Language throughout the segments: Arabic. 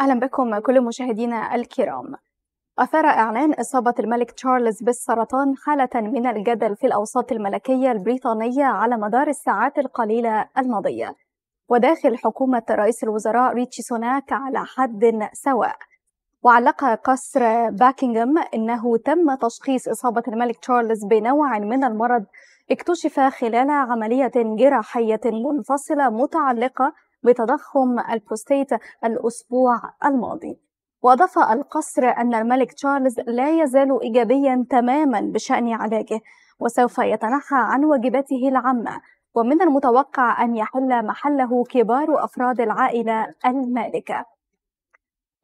أهلا بكم كل مشاهدينا الكرام أثار إعلان إصابة الملك تشارلز بالسرطان حالة من الجدل في الأوساط الملكية البريطانية على مدار الساعات القليلة الماضية وداخل حكومة رئيس الوزراء ريتشي سوناك على حد سواء وعلق قصر باكنغهام أنه تم تشخيص إصابة الملك تشارلز بنوع من المرض اكتشف خلال عملية جراحية منفصلة متعلقة بتضخم البروستيت الأسبوع الماضي وأضاف القصر أن الملك تشارلز لا يزال إيجابيا تماما بشأن علاجه وسوف يتنحى عن واجباته العامة ومن المتوقع أن يحل محله كبار أفراد العائلة المالكة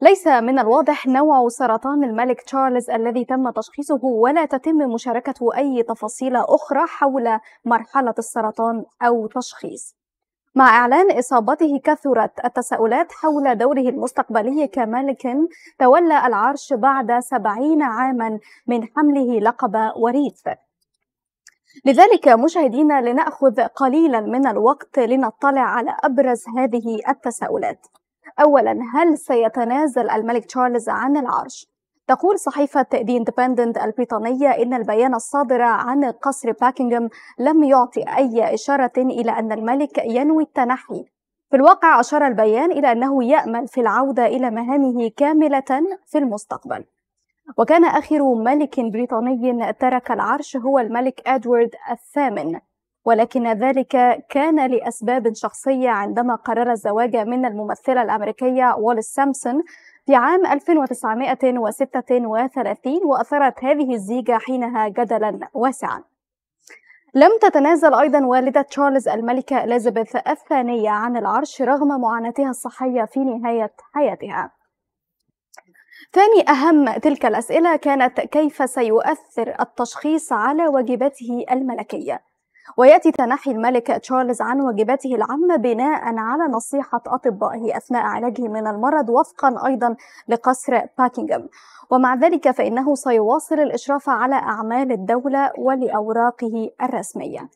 ليس من الواضح نوع سرطان الملك تشارلز الذي تم تشخيصه ولا تتم مشاركة أي تفاصيل أخرى حول مرحلة السرطان أو تشخيص مع إعلان إصابته كثرت التساؤلات حول دوره المستقبلي كملك تولى العرش بعد سبعين عاما من حمله لقب وريث لذلك مشاهدينا لنأخذ قليلا من الوقت لنطلع على أبرز هذه التساؤلات أولا هل سيتنازل الملك تشارلز عن العرش؟ تقول صحيفة The Independent البريطانية إن البيان الصادر عن قصر باكنغهام لم يعطي أي إشارة إلى أن الملك ينوي التنحي في الواقع أشار البيان إلى أنه يأمل في العودة إلى مهامه كاملة في المستقبل وكان آخر ملك بريطاني ترك العرش هو الملك أدوارد الثامن ولكن ذلك كان لأسباب شخصية عندما قرر الزواج من الممثلة الأمريكية وول سامسون في عام 1936 وأثارت هذه الزيجة حينها جدلا واسعا لم تتنازل أيضا والدة تشارلز الملكة إليزابيث الثانية عن العرش رغم معاناتها الصحية في نهاية حياتها ثاني أهم تلك الأسئلة كانت كيف سيؤثر التشخيص على واجباته الملكية ويأتي تنحي الملك تشارلز عن واجباته العامة بناء على نصيحة أطبائه أثناء علاجه من المرض وفقا أيضا لقصر باكنجهام ومع ذلك فإنه سيواصل الإشراف على أعمال الدولة ولأوراقه الرسمية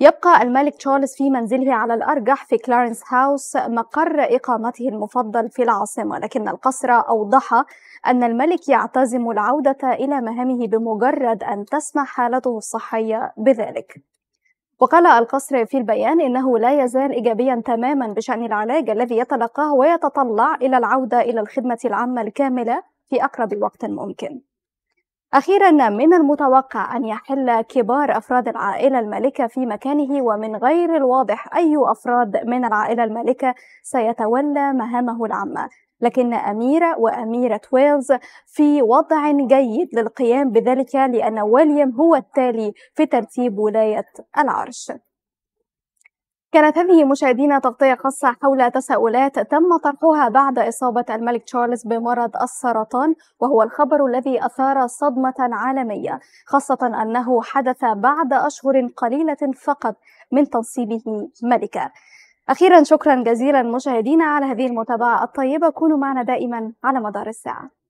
يبقى الملك تشارلز في منزله على الأرجح في كلارنس هاوس مقر إقامته المفضل في العاصمة لكن القصر أوضح أن الملك يعتزم العودة إلى مهامه بمجرد أن تسمح حالته الصحية بذلك وقال القصر في البيان إنه لا يزال إيجابيا تماما بشأن العلاج الذي يتلقاه ويتطلع إلى العودة إلى الخدمة العامة الكاملة في أقرب وقت ممكن أخيرا من المتوقع أن يحل كبار أفراد العائلة المالكة في مكانه ومن غير الواضح أي أفراد من العائلة المالكة سيتولى مهامه العامة لكن أميرة وأميرة ويلز في وضع جيد للقيام بذلك لأن ويليام هو التالي في ترتيب ولاية العرش كانت هذه مشاهدينا تغطية خاصة حول تساؤلات تم طرحها بعد إصابة الملك تشارلز بمرض السرطان وهو الخبر الذي أثار صدمة عالمية خاصة أنه حدث بعد أشهر قليلة فقط من تنصيبه ملكا أخيرا شكرا جزيلا مشاهدينا على هذه المتابعة الطيبة كونوا معنا دائما على مدار الساعة